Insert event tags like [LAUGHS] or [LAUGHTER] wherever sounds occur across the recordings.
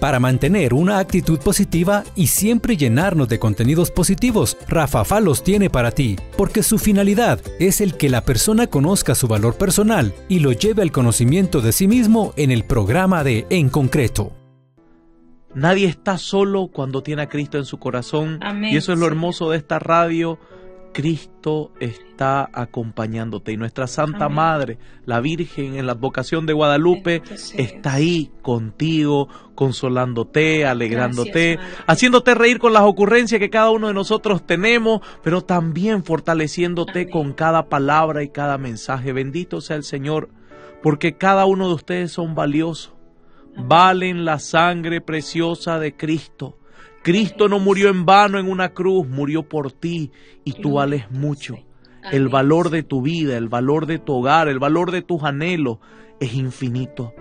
Para mantener una actitud positiva y siempre llenarnos de contenidos positivos, Rafafa los tiene para ti, porque su finalidad es el que la persona conozca su valor personal y lo lleve al conocimiento de sí mismo en el programa de En Concreto. Nadie está solo cuando tiene a Cristo en su corazón. Y eso es lo hermoso de esta radio Cristo está acompañándote y nuestra Santa Madre, la Virgen en la advocación de Guadalupe, está ahí contigo, consolándote, alegrándote, haciéndote reír con las ocurrencias que cada uno de nosotros tenemos, pero también fortaleciéndote con cada palabra y cada mensaje. Bendito sea el Señor, porque cada uno de ustedes son valiosos, valen la sangre preciosa de Cristo Cristo no murió en vano en una cruz, murió por ti y tú vales mucho. El valor de tu vida, el valor de tu hogar, el valor de tus anhelos es infinito.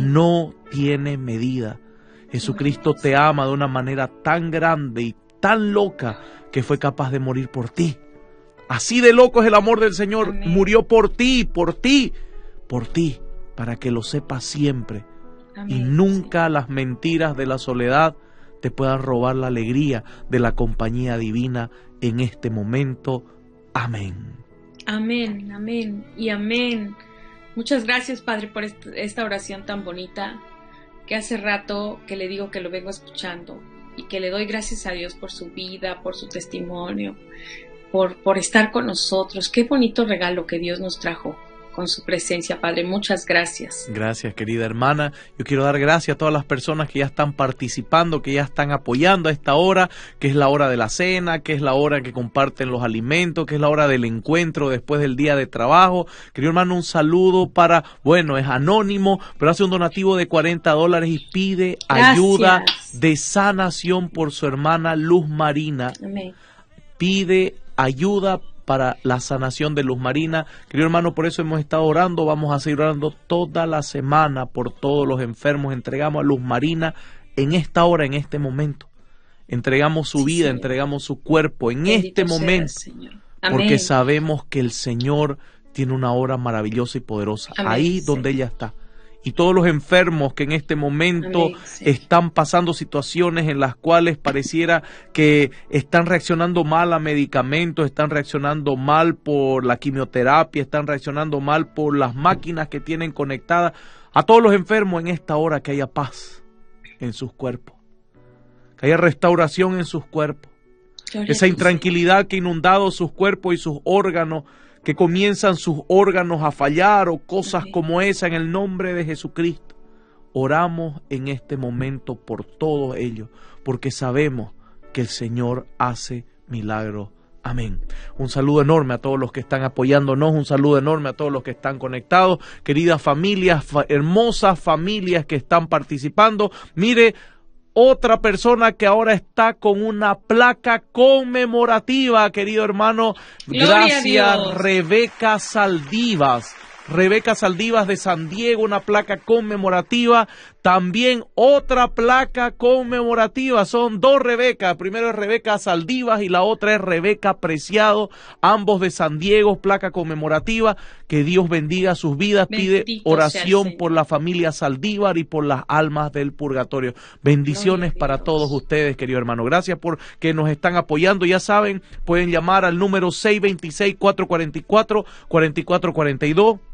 No tiene medida. Jesucristo te ama de una manera tan grande y tan loca que fue capaz de morir por ti. Así de loco es el amor del Señor. Murió por ti, por ti, por ti, para que lo sepas siempre. Y nunca las mentiras de la soledad te pueda robar la alegría de la compañía divina en este momento. Amén. Amén, amén y amén. Muchas gracias, Padre, por esta oración tan bonita que hace rato que le digo que lo vengo escuchando y que le doy gracias a Dios por su vida, por su testimonio, por, por estar con nosotros. Qué bonito regalo que Dios nos trajo con su presencia, Padre. Muchas gracias. Gracias, querida hermana. Yo quiero dar gracias a todas las personas que ya están participando, que ya están apoyando a esta hora, que es la hora de la cena, que es la hora que comparten los alimentos, que es la hora del encuentro después del día de trabajo. Querido hermano, un saludo para, bueno, es anónimo, pero hace un donativo de 40 dólares y pide ayuda de sanación por su hermana Luz Marina. Pide ayuda para la sanación de Luz Marina. Querido hermano, por eso hemos estado orando, vamos a seguir orando toda la semana por todos los enfermos. Entregamos a Luz Marina en esta hora, en este momento. Entregamos su vida, entregamos su cuerpo en este momento. Porque sabemos que el Señor tiene una obra maravillosa y poderosa ahí donde ella está y todos los enfermos que en este momento están pasando situaciones en las cuales pareciera que están reaccionando mal a medicamentos, están reaccionando mal por la quimioterapia, están reaccionando mal por las máquinas que tienen conectadas. A todos los enfermos en esta hora que haya paz en sus cuerpos, que haya restauración en sus cuerpos, esa intranquilidad que ha inundado sus cuerpos y sus órganos, que comienzan sus órganos a fallar o cosas como esa en el nombre de Jesucristo. Oramos en este momento por todos ellos, porque sabemos que el Señor hace milagros Amén. Un saludo enorme a todos los que están apoyándonos, un saludo enorme a todos los que están conectados, queridas familias, hermosas familias que están participando. Mire, otra persona que ahora está con una placa conmemorativa, querido hermano. gracias, Rebeca Saldivas. Rebeca Saldivas de San Diego, una placa conmemorativa, también otra placa conmemorativa, son dos Rebeca, primero es Rebeca Saldivas y la otra es Rebeca Preciado, ambos de San Diego, placa conmemorativa, que Dios bendiga sus vidas, pide oración por la familia Saldívar y por las almas del purgatorio. Bendiciones para todos ustedes, querido hermano, gracias por que nos están apoyando, ya saben, pueden llamar al número 626 444 4442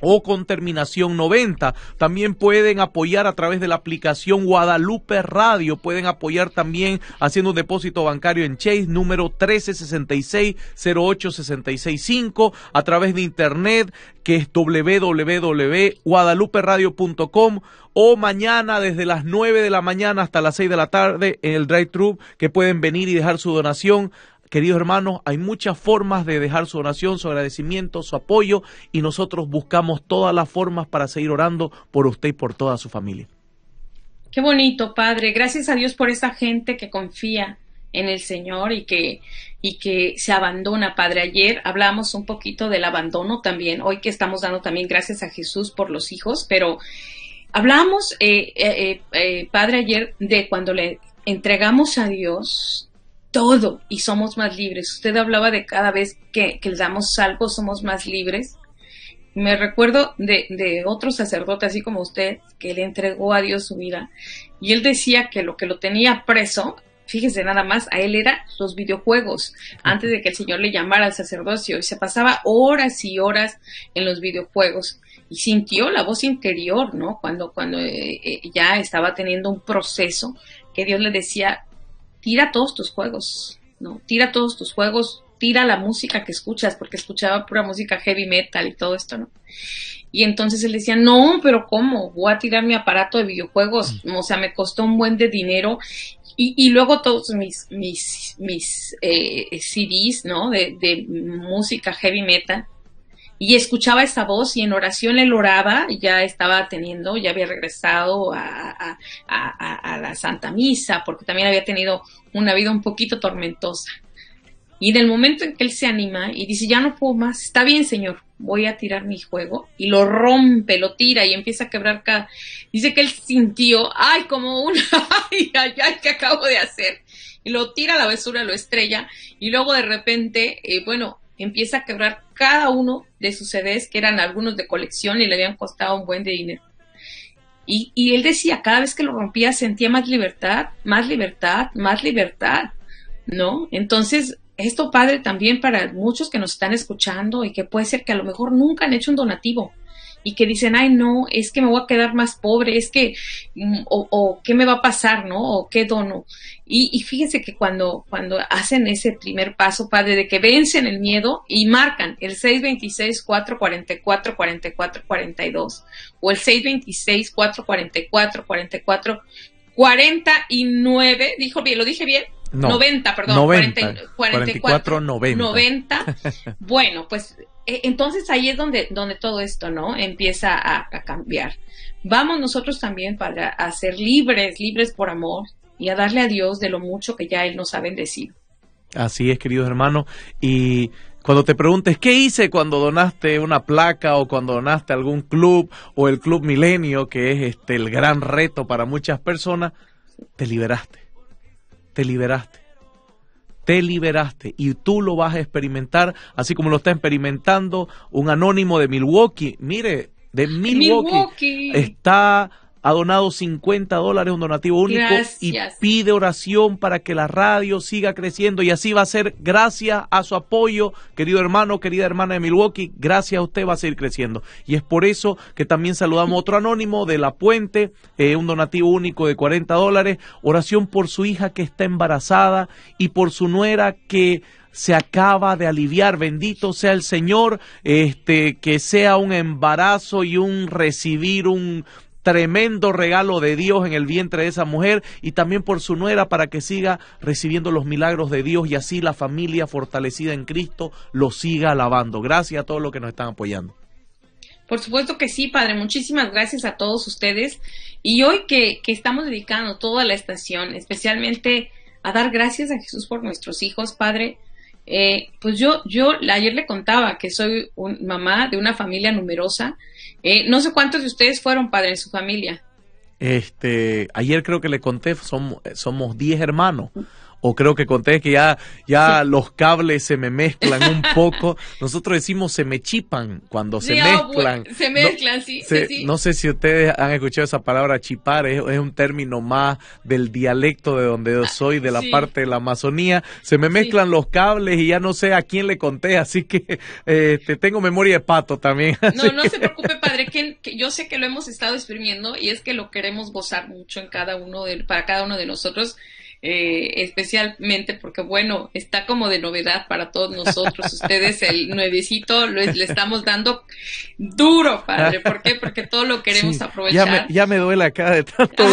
o con terminación 90. También pueden apoyar a través de la aplicación Guadalupe Radio. Pueden apoyar también haciendo un depósito bancario en Chase número 1366 cinco a través de internet que es www.guadaluperadio.com o mañana desde las 9 de la mañana hasta las 6 de la tarde en el drive-thru que pueden venir y dejar su donación Queridos hermanos, hay muchas formas de dejar su oración, su agradecimiento, su apoyo y nosotros buscamos todas las formas para seguir orando por usted y por toda su familia. Qué bonito, Padre. Gracias a Dios por esa gente que confía en el Señor y que, y que se abandona, Padre. Ayer hablamos un poquito del abandono también, hoy que estamos dando también gracias a Jesús por los hijos, pero hablamos, eh, eh, eh, Padre, ayer de cuando le entregamos a Dios todo y somos más libres. Usted hablaba de cada vez que, que damos algo somos más libres. Me recuerdo de, de, otro sacerdote, así como usted, que le entregó a Dios su vida. Y él decía que lo que lo tenía preso, fíjese nada más, a él era los videojuegos, antes de que el Señor le llamara al sacerdocio. Y se pasaba horas y horas en los videojuegos. Y sintió la voz interior, ¿no? Cuando, cuando eh, eh, ya estaba teniendo un proceso que Dios le decía, tira todos tus juegos, ¿no? Tira todos tus juegos, tira la música que escuchas, porque escuchaba pura música heavy metal y todo esto, ¿no? Y entonces él decía, no, pero ¿cómo? Voy a tirar mi aparato de videojuegos, mm. o sea, me costó un buen de dinero. Y, y luego todos mis, mis, mis eh, eh, CDs, ¿no? De, de música heavy metal y escuchaba esa voz y en oración él oraba, ya estaba teniendo, ya había regresado a, la Santa Misa, porque también había tenido una vida un poquito tormentosa. Y del momento en que él se anima y dice, ya no puedo más, está bien señor, voy a tirar mi juego, y lo rompe, lo tira y empieza a quebrar cada... Dice que él sintió, ay, como un, [LAUGHS] ay, ay, ay, ¿qué acabo de hacer? Y lo tira a la basura, lo estrella, y luego de repente, eh, bueno, empieza a quebrar cada uno de sus CDs, que eran algunos de colección y le habían costado un buen de dinero. Y, él decía, cada vez que lo rompía sentía más libertad, más libertad, más libertad, ¿no? Entonces, esto padre también para muchos que nos están escuchando y que puede ser que a lo mejor nunca han hecho un donativo y que dicen, ay, no, es que me voy a quedar más pobre, es que, mm, o, o qué me va a pasar, ¿no? O qué dono. Y, y, fíjense que cuando, cuando hacen ese primer paso, padre, de que vencen el miedo y marcan el 626-444-4442 o el 626-444-4449, dijo bien, lo dije bien, 90, perdón, 90, 44, 90. 90. bueno, pues e, entonces ahí es donde, donde todo esto, ¿no? Empieza a, cambiar. Vamos nosotros también para a ser libres, libres por amor y a darle a Dios de lo mucho que ya Él nos ha bendecido. Así es, queridos hermanos. Y cuando te preguntes, ¿qué hice cuando donaste una placa o cuando donaste algún club o el Club Milenio, que es este, el gran reto para muchas personas? Te liberaste. Te liberaste te liberaste y tú lo vas a experimentar, así como lo está experimentando un anónimo de Milwaukee. Mire, de Milwaukee. está ha donado 50 dólares, un donativo único, y pide oración para que la radio siga creciendo y así va a ser gracias a su apoyo, querido hermano, querida hermana de Milwaukee, gracias a usted va a seguir creciendo. Y es por eso que también saludamos otro anónimo de La Puente, eh, un donativo único de 40 dólares, oración por su hija que está embarazada y por su nuera que se acaba de aliviar. Bendito sea el Señor, este, que sea un embarazo y un recibir un tremendo regalo de Dios en el vientre de esa mujer y también por su nuera para que siga recibiendo los milagros de Dios y así la familia fortalecida en Cristo lo siga alabando. Gracias a todos los que nos están apoyando. Por supuesto que sí, padre. Muchísimas gracias a todos ustedes. Y hoy que, que estamos dedicando toda la estación, especialmente a dar gracias a Jesús por nuestros hijos, padre, eh, pues yo, yo ayer le contaba que soy un, mamá de una familia numerosa. Eh, no sé cuántos de ustedes fueron padres en su familia. Este, ayer creo que le conté, somos, somos 10 hermanos o creo que conté que ya, ya los cables se me mezclan un poco. [LAUGHS] Nosotros decimos se me chipan cuando se ah, mezclan. Se mezclan, sí, sí, No sé si ustedes han escuchado esa palabra chipar, es, un término más del dialecto de donde yo ah, soy, de la parte de la Amazonía. Se me mezclan los cables y ya no sé a quién le conté, así que [LAUGHS] este, tengo memoria de pato también. No, no se preocupe, padre, que, yo sé que lo hemos estado exprimiendo y es que lo queremos gozar mucho en cada uno de, para cada uno de nosotros. Eh, especialmente porque, bueno, está como de novedad para todos nosotros. [LAUGHS] Ustedes, el nuevecito, le estamos dando duro, padre. ¿Por qué? Porque todo lo queremos aprovechar. Ya me, ya me duele acá de tanto. [LAUGHS]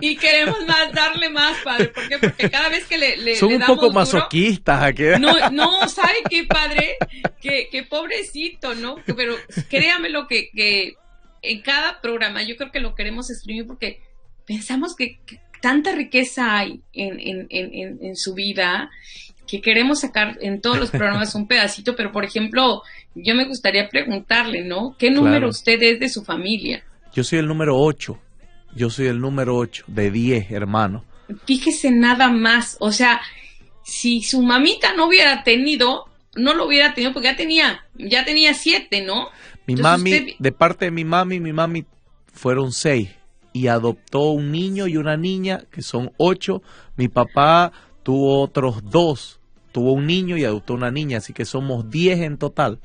y queremos más, darle más, padre. Porque cada vez que le, le Son un poco masoquistas No, no, ¿sabe qué, padre? Que, pobrecito, ¿no? Pero créame lo que, en cada programa yo creo que lo queremos escribir porque pensamos que, tanta riqueza hay en, su vida que queremos sacar en todos los programas un pedacito, pero por ejemplo, yo me gustaría preguntarle, ¿no? ¿Qué número usted es de su familia? Yo soy el número 8, yo soy el número 8 de 10 hermano. Fíjese nada más, o sea, si su mamita no hubiera tenido, no lo hubiera tenido porque ya tenía, ya tenía 7, ¿no? Mi mami, de parte de mi mami, mi mami fueron 6 y adoptó un niño y una niña, que son ocho. Mi papá tuvo otros dos, tuvo un niño y adoptó una niña, así que somos diez en total.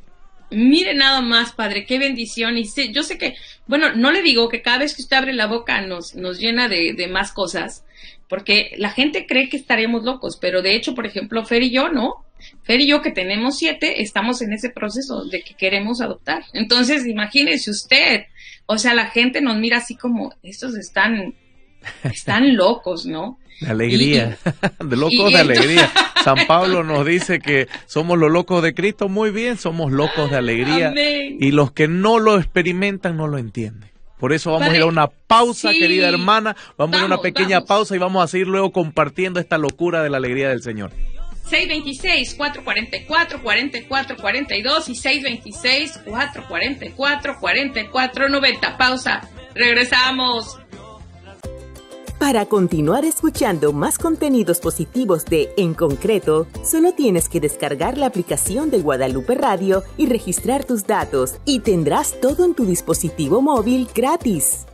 Mire nada más, padre, qué bendición. Y sé, yo sé que, bueno, no le digo que cada vez que usted abre la boca nos, nos llena de, de más cosas, porque la gente cree que estaremos locos, pero de hecho, por ejemplo, Fer y yo, ¿no? Fer y yo que tenemos siete, estamos en ese proceso de que queremos adoptar. Entonces, imagínese usted, o sea, la gente nos mira así como, estos están, están [LAUGHS] locos, ¿no? De alegría, [LAUGHS] de locos de alegría. [LAUGHS] San Pablo nos dice que somos los locos de Cristo, muy bien, somos locos de alegría. Y los que no lo experimentan no lo entienden. Por eso vamos a ir a una pausa, querida hermana. Vamos, a ir a una pequeña pausa y vamos a seguir luego compartiendo esta locura de la alegría del Señor. 626-444-4442 y 626-444-4490. Pausa. Regresamos. Para continuar escuchando más contenidos positivos de En Concreto, solo tienes que descargar la aplicación de Guadalupe Radio y registrar tus datos y tendrás todo en tu dispositivo móvil gratis.